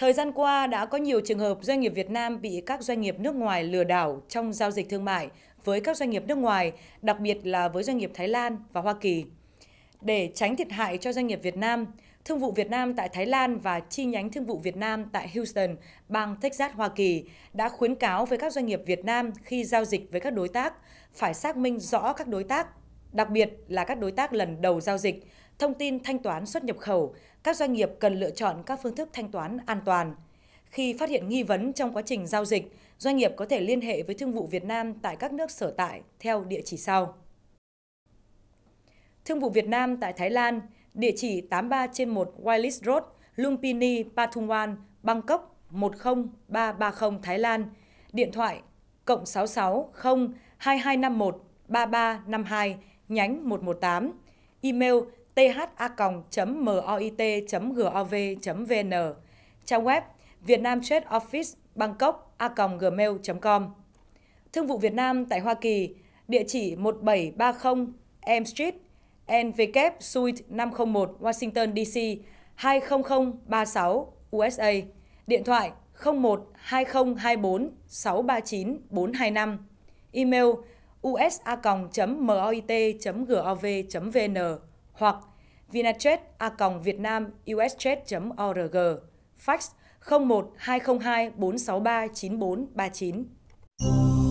Thời gian qua đã có nhiều trường hợp doanh nghiệp Việt Nam bị các doanh nghiệp nước ngoài lừa đảo trong giao dịch thương mại với các doanh nghiệp nước ngoài, đặc biệt là với doanh nghiệp Thái Lan và Hoa Kỳ. Để tránh thiệt hại cho doanh nghiệp Việt Nam, Thương vụ Việt Nam tại Thái Lan và chi nhánh Thương vụ Việt Nam tại Houston, bang Texas, Hoa Kỳ đã khuyến cáo với các doanh nghiệp Việt Nam khi giao dịch với các đối tác phải xác minh rõ các đối tác, đặc biệt là các đối tác lần đầu giao dịch, thông tin thanh toán xuất nhập khẩu, các doanh nghiệp cần lựa chọn các phương thức thanh toán an toàn. Khi phát hiện nghi vấn trong quá trình giao dịch, doanh nghiệp có thể liên hệ với Thương vụ Việt Nam tại các nước sở tại theo địa chỉ sau. Thương vụ Việt Nam tại Thái Lan, địa chỉ 83 trên 1 Wireless Road, Lumpini, Pathumwan, Bangkok 10330 Thái Lan, điện thoại cộng 660 2251 3352 nhánh 118, email tha.moit.gov.vn, trang web Việt Nam Office bangkok gmail.com. Thương vụ Việt Nam tại Hoa Kỳ, địa chỉ 1730 M Street, NW Suite 501 Washington DC 20036 USA, điện thoại 01 2024 639 425, email usa.moit.gov.vn hoặc vinachat a vietnam org fax 01 202 463 9439.